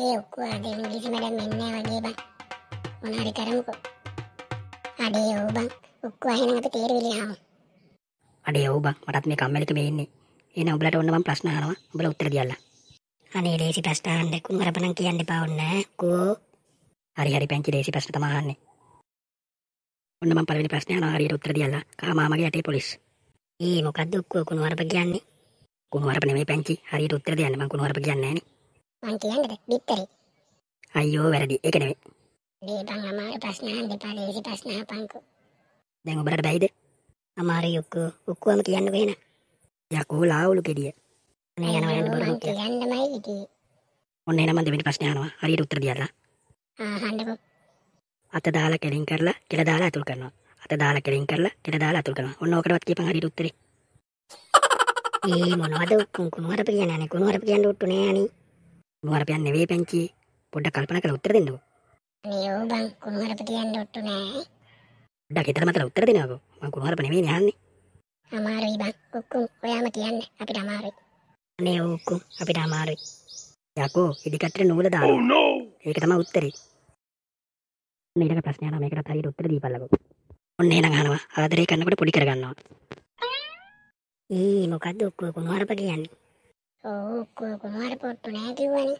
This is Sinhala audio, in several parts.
ඒ ඔක්කු අඩේ ඉංග්‍රීසි මැඩම් එන්න වගේ බං මොනහරි කරමුකෝ අඩේ ඔව් බං ඔක්කු අහේනම් අපි තේරවිලි ආවෝ අඩේ ඔව් බං මටත් මේ කම්මැලිකම ඉන්නේ එහෙනම් ඔබලට ඔන්න මම ප්‍රශ්න අහනවා ඔබලා උත්තර දෙන්න අනේ ලේසි ප්‍රශ්න අහන්න කුණුවරපණන් කියන්න එපා ඔන්න කෝ හරි හරි පැංචි ලේසි ප්‍රශ්න තමයි අහන්නේ ඔන්න මම පළවෙනි ප්‍රශ්නේ අහනවා හරියට උත්තර දෙන්න කා මාමගේ යටේ පොලිස් ඒ මොකද්ද ඔක්කු කුණුවරප කියන්නේ කුණුවරප නෙමෙයි පැංචි හරියට උත්තර දෙන්න මම කුණුවරප කියන්නේ නෑනේ මං කියන්නද බිත්තරේ අයියෝ වැරදි ඒක නෙවෙයි මේ බං අමාරු ප්‍රශ්න අහන්න එපා ලේසි ප්‍රශ්න අහපන්කෝ දැන් ඔබලට බැයිද අමාරු යොක්කෝ ඔක්කොම කියන්නකෝ එහෙනම් යකෝ ලාවුලු කෙඩිය මේ යනවා යන්න බලන්න කියන්නමයි ඉතින් ඔන්න එහෙනම් මම දෙවෙනි ප්‍රශ්නේ අහනවා හරියට උත්තර දෙන්න අහන්නකෝ අත දාලා කෙලින් කරලා කෙල දාලා අතුල් කරනවා අත දාලා කෙලින් කරලා කෙල දාලා අතුල් කරනවා ඔන්න ඕකටවත් කියපන් හරියට උත්තරේ ඒ මොනවද කුණුවරප කියන්නේ කුණුවරප කියන්න උට්ටුනේ අනේ නුවරපියන් නෙවේ පැංචි පොඩ්ඩ කල්පන කළ උත්තර දෙන්නකෝ නියෝ බං කුණුහරපට යන්න ඔට්ටු නෑ ඩ ගෙතර මතර උත්තර දෙනකෝ මං කුණුහරප නෙවේ යන්නේ අමාරුයි බං ඔක්කුම් ඔයාම කියන්න අපිට අමාරුයි අනේ ඔක්කුම් අපිට අමාරුයි යකෝ ඉදිකටට නූල දාන්න oh, ඒක තමයි උත්තරේ මේකට ප්‍රශ්නය නම් මේකට හරියට උත්තර දීපල්ලකෝ ඔන්න එහෙනම් අහනවා ආදරේ කරනකොට පොඩි කරගන්නවා ඊ මොකද්ද ඔක්කුව කුණුහරප කියන්නේ කුමාර පොට්ටු නෑ කිව්වනේ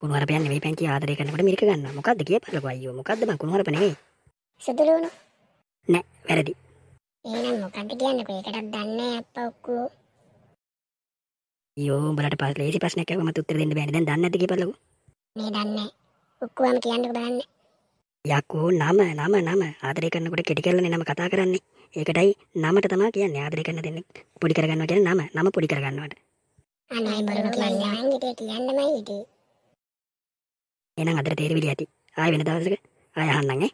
කුණුවරපයන් නෙවෙයි පැන් කිය ආදරය කරනකොට මිරික ගන්න මොකක්ද කිය පළකෝ අයියෝ මොකක්ද මං කුණුවරප නෙවෙයි සුදුලුණු නෑ වැරදි එහෙනම් මොකක්ද කියන්නේ ඒකටත් දන්නේ අප්පා ඔක්කෝ අයියෝ උඹලට පස් ලේසි ප්‍රශ්නයක් අහුවම උත්තර දෙන්න බෑනේ දැන් දන්නේ නැද්ද කිය පළකෝ මේ දන්නේ ඔක්කොම කියන්නකෝ බලන්න යකෝ නම නම නම ආදරය කරනකොට කෙටි කරලානේ නම කතා කරන්නේ ඒකටයි නමට තමා කියන්න ආදර කරන දෙන්න පොඩි කරගන්න කියන නම නම පොඩි කරගන්නවට එනම් අදර තේරවිලි ඇති ආය වෙන දවසක ආය අහන්නන්නේ